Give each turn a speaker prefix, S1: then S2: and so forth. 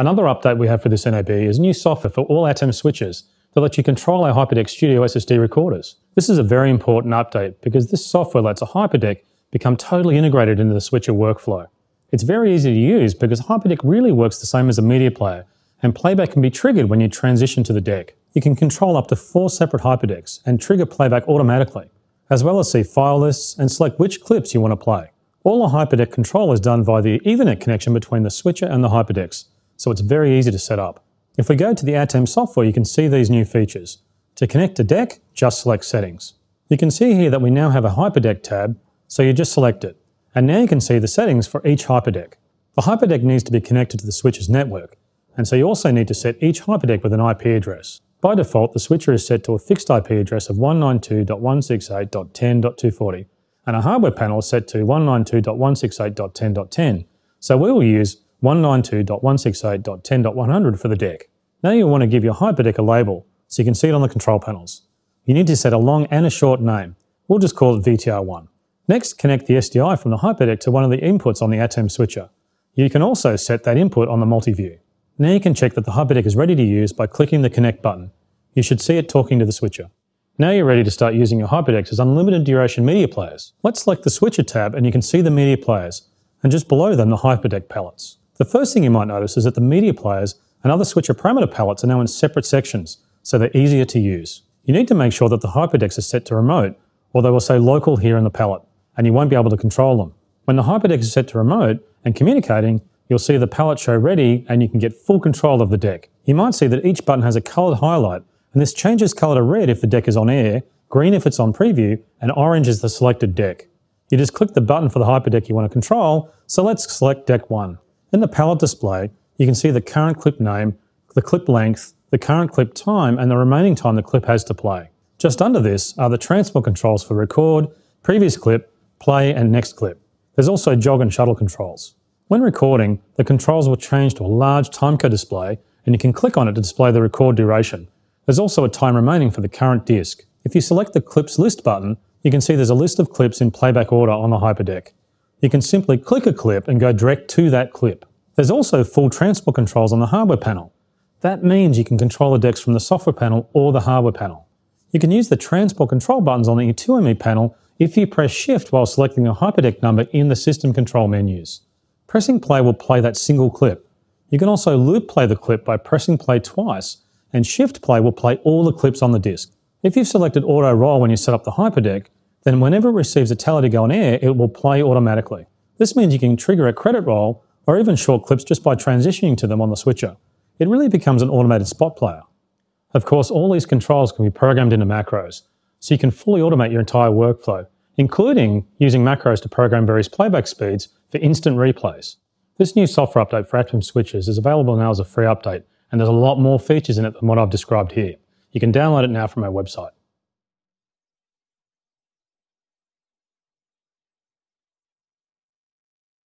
S1: Another update we have for this NAB is new software for all Atom switches that lets you control our HyperDeck Studio SSD recorders. This is a very important update because this software lets a HyperDeck become totally integrated into the switcher workflow. It's very easy to use because HyperDeck really works the same as a media player, and playback can be triggered when you transition to the deck. You can control up to four separate HyperDecks and trigger playback automatically, as well as see file lists and select which clips you want to play. All the HyperDeck control is done via the Ethernet connection between the switcher and the HyperDecks, so it's very easy to set up. If we go to the ATEM software, you can see these new features. To connect to deck, just select Settings. You can see here that we now have a HyperDeck tab, so you just select it. And now you can see the settings for each HyperDeck. The HyperDeck needs to be connected to the switcher's network, and so you also need to set each HyperDeck with an IP address. By default, the switcher is set to a fixed IP address of 192.168.10.240, and our hardware panel is set to 192.168.10.10, so we will use 192.168.10.100 for the deck. Now you'll want to give your hyperdeck a label so you can see it on the control panels. You need to set a long and a short name. We'll just call it VTR1. Next, connect the SDI from the hyperdeck to one of the inputs on the ATEM switcher. You can also set that input on the multi-view. Now you can check that the hyperdeck is ready to use by clicking the connect button. You should see it talking to the switcher. Now you're ready to start using your HyperDeck as unlimited duration media players. Let's select the Switcher tab and you can see the media players, and just below them the HyperDeck palettes. The first thing you might notice is that the media players and other switcher parameter palettes are now in separate sections, so they're easier to use. You need to make sure that the hyperdeck is set to remote, or they will say local here in the palette, and you won't be able to control them. When the hyperdeck is set to remote and communicating, you'll see the palette show ready and you can get full control of the deck. You might see that each button has a coloured highlight, and this changes colour to red if the deck is on air, green if it's on preview, and orange is the selected deck. You just click the button for the hyperdeck you want to control, so let's select deck 1. In the palette display, you can see the current clip name, the clip length, the current clip time, and the remaining time the clip has to play. Just under this are the transport controls for record, previous clip, play, and next clip. There's also jog and shuttle controls. When recording, the controls will change to a large timecode display, and you can click on it to display the record duration. There's also a time remaining for the current disc. If you select the Clips List button, you can see there's a list of clips in playback order on the HyperDeck you can simply click a clip and go direct to that clip. There's also full transport controls on the hardware panel. That means you can control the decks from the software panel or the hardware panel. You can use the transport control buttons on the U2ME panel if you press Shift while selecting a hyperdeck number in the system control menus. Pressing play will play that single clip. You can also loop play the clip by pressing play twice, and Shift play will play all the clips on the disk. If you've selected auto roll when you set up the hyperdeck, then whenever it receives a tally to go on air, it will play automatically. This means you can trigger a credit roll or even short clips just by transitioning to them on the switcher. It really becomes an automated spot player. Of course, all these controls can be programmed into macros, so you can fully automate your entire workflow, including using macros to program various playback speeds for instant replays. This new software update for Atom switches is available now as a free update, and there's a lot more features in it than what I've described here. You can download it now from our website.